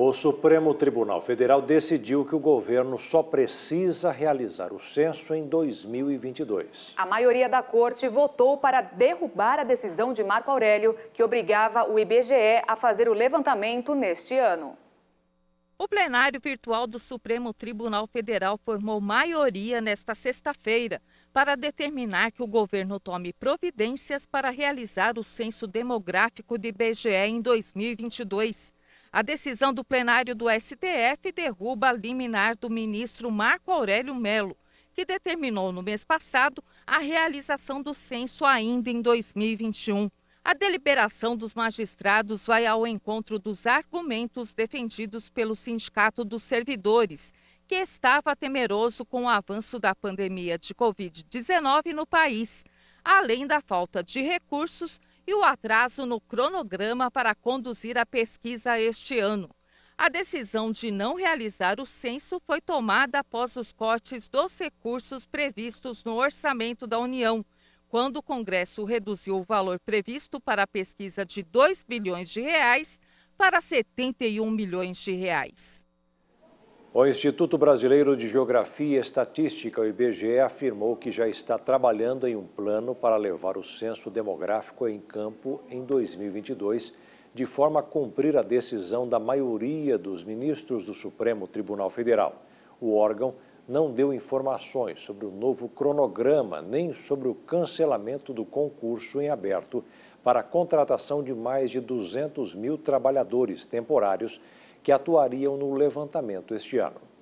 O Supremo Tribunal Federal decidiu que o governo só precisa realizar o censo em 2022. A maioria da corte votou para derrubar a decisão de Marco Aurélio, que obrigava o IBGE a fazer o levantamento neste ano. O plenário virtual do Supremo Tribunal Federal formou maioria nesta sexta-feira para determinar que o governo tome providências para realizar o censo demográfico do IBGE em 2022. A decisão do plenário do STF derruba a liminar do ministro Marco Aurélio Melo, que determinou no mês passado a realização do censo ainda em 2021. A deliberação dos magistrados vai ao encontro dos argumentos defendidos pelo Sindicato dos Servidores, que estava temeroso com o avanço da pandemia de Covid-19 no país, além da falta de recursos e o atraso no cronograma para conduzir a pesquisa este ano. A decisão de não realizar o censo foi tomada após os cortes dos recursos previstos no orçamento da União, quando o Congresso reduziu o valor previsto para a pesquisa de 2 bilhões de reais para 71 milhões de reais. O Instituto Brasileiro de Geografia e Estatística, o IBGE, afirmou que já está trabalhando em um plano para levar o censo demográfico em campo em 2022, de forma a cumprir a decisão da maioria dos ministros do Supremo Tribunal Federal. O órgão não deu informações sobre o novo cronograma nem sobre o cancelamento do concurso em aberto para a contratação de mais de 200 mil trabalhadores temporários que atuariam no levantamento este ano.